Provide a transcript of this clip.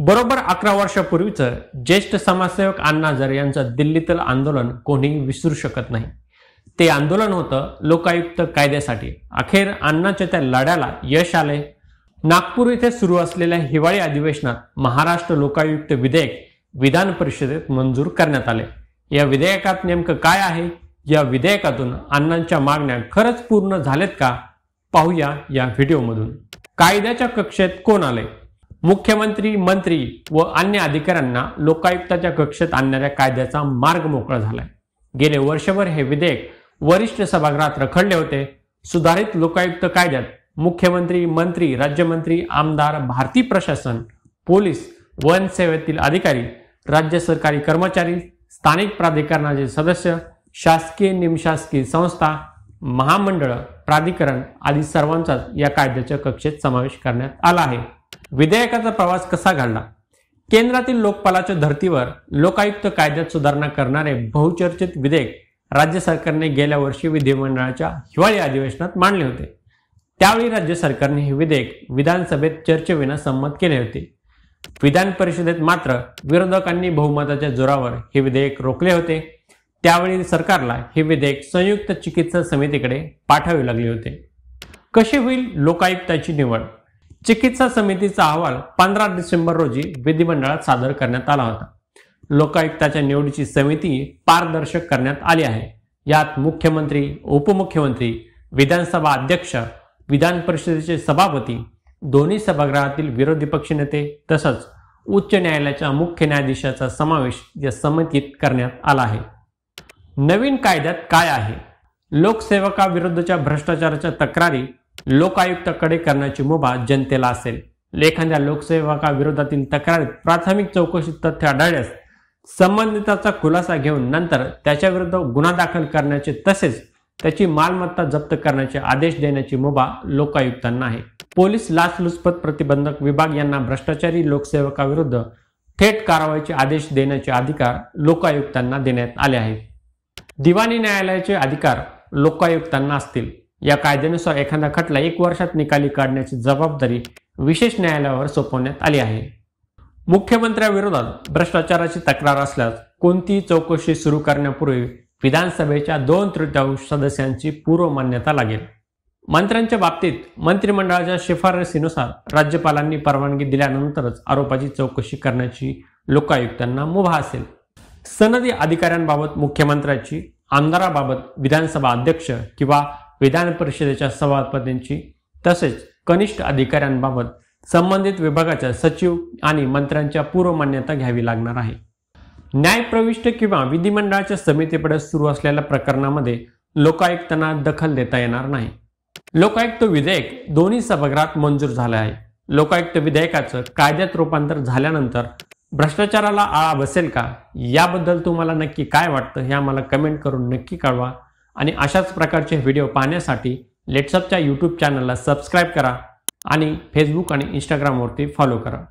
बरोबर अकरा वर्षापूर्वीचं ज्येष्ठ समाजसेवक अण्णा जर यांचं दिल्लीतील आंदोलन कोणीही विसरू शकत नाही ते आंदोलन होतं लोकायुक्त कायद्यासाठी अखेर अण्णाच्या त्या लढ्याला यश आले नागपूर इथे सुरू असलेल्या हिवाळी अधिवेशनात महाराष्ट्र लोकायुक्त विधेयक विधान परिषदेत मंजूर करण्यात आले या विधेयकात नेमकं काय आहे या विधेयकातून अण्णांच्या मागण्या खरंच पूर्ण झाल्यात का पाहूया या व्हिडिओमधून कायद्याच्या कक्षेत कोण आले मुख्यमंत्री मंत्री व अन्य अधिकाऱ्यांना लोकायुक्ताच्या कक्षेत आणणाऱ्या कायद्याचा मार्ग मोकळा झालाय गेले वर्षभर हे विधेयक वरिष्ठ सभागृहात रखडले होते सुधारित लोकायुक्त कायद्यात मुख्यमंत्री मंत्री राज्यमंत्री आमदार भारतीय प्रशासन पोलीस वन सेवेतील अधिकारी राज्य सरकारी कर्मचारी स्थानिक प्राधिकरणाचे सदस्य शासकीय निमशासकीय संस्था महामंडळ प्राधिकरण आदी सर्वांचाच या कायद्याच्या कक्षेत समावेश करण्यात आला आहे विधेयकाचा प्रवास कसा घडला केंद्रातील लोकपालाच्या धर्तीवर लोकायुक्त कायद्यात सुधारणा करणारे बहुचर्चित विधेयक राज्य सरकारने गेल्या वर्षी विधिमंडळाच्या हिवाळी अधिवेशनात मांडले होते त्यावेळी राज्य सरकारने हे विधेयक विधानसभेत चर्चेविना संमत केले होते विधान परिषदेत मात्र विरोधकांनी बहुमताच्या जोरावर हे विधेयक रोखले होते त्यावेळी सरकारला हे विधेयक संयुक्त चिकित्सा समितीकडे पाठवावे लागले होते कसे होईल लोकायुक्ताची निवड चिकित्सा समितीचा अहवाल पंधरा डिसेंबर रोजी विधिमंडळात सादर करण्यात आला होता लोकायुक्ताच्या निवडीची समिती पारदर्शक करण्यात आली आहे यात मुख्यमंत्री उपमुख्यमंत्री विधानसभा अध्यक्ष विधान परिषदेचे सभापती दोन्ही सभागृहातील विरोधी पक्षनेते तसंच उच्च न्यायालयाच्या मुख्य न्यायाधीशाचा समावेश या समितीत करण्यात आला आहे नवीन कायद्यात काय आहे लोकसेवकाविरुद्धच्या भ्रष्टाचाराच्या तक्रारी लोकायुक्ताकडे करण्याची मुभा जनतेला असेल एखाद्या लोकसेवकाविरोधातील तक्रारीत प्राथमिक चौकशी तथ्य आढळल्यास संबंधिताचा खुलासा घेऊन नंतर त्याच्याविरुद्ध गुन्हा दाखल करण्याचे तसेच त्याची मालमत्ता जप्त करण्याचे आदेश देण्याची मुभा लोकायुक्तांना आहे पोलीस लाचलुचपत प्रतिबंधक विभाग यांना भ्रष्टाचारी लोकसेवकाविरुद्ध थेट कारवाईचे आदेश देण्याचे अधिकार लोकायुक्तांना देण्यात आले आहेत दिवाणी न्यायालयाचे अधिकार लोकायुक्तांना असतील या कायद्यानुसार एखादा खटला एक वर्षात निकाली काढण्याची जबाबदारी विशेष न्यायालयावर सोपवण्यात आली आहे मुख्यमंत्र्यांविरोधात भ्रष्टाचाराची तक्रार असल्यास कोणतीही चौकशी सुरू करण्यापूर्वी विधानसभेच्या दोन तृतीयांश सदस्यांची पूर्व मान्यता लागेल मंत्र्यांच्या बाबतीत मंत्रिमंडळाच्या शिफारसीनुसार राज्यपालांनी परवानगी दिल्यानंतरच आरोपाची चौकशी करण्याची लोकायुक्तांना मुभा असेल सनदी अधिकाऱ्यांबाबत मुख्यमंत्र्यांची आमदाराबाबत विधानसभा अध्यक्ष किंवा विधान परिषदेच्या सभापतींची तसेच कनिष्ठ अधिकाऱ्यांबाबत संबंधित विभागाच्या सचिव आणि मंत्र्यांच्या पूर्व मान्यता घ्यावी लागणार आहे न्यायप्रविष्ट किंवा विधिमंडळाच्या समितीकडे सुरू असलेल्या प्रकरणामध्ये लोकायुक्तांना दखल देता येणार नाही लोकायुक्त विधेयक दोन्ही सभागृहात मंजूर झाले आहे लोकायुक्त विधेयकाचं कायद्यात रूपांतर झाल्यानंतर भ्रष्टाचाराला आळा बसेल का याबद्दल तुम्हाला नक्की काय वाटतं हे आम्हाला कमेंट करून नक्की कळवा आणि अशाच प्रकारचे व्हिडिओ पाहण्यासाठी लेट्सअपच्या यूट्यूब चॅनलला सबस्क्राईब करा आणि फेसबुक आणि इंस्टाग्रामवरती फॉलो करा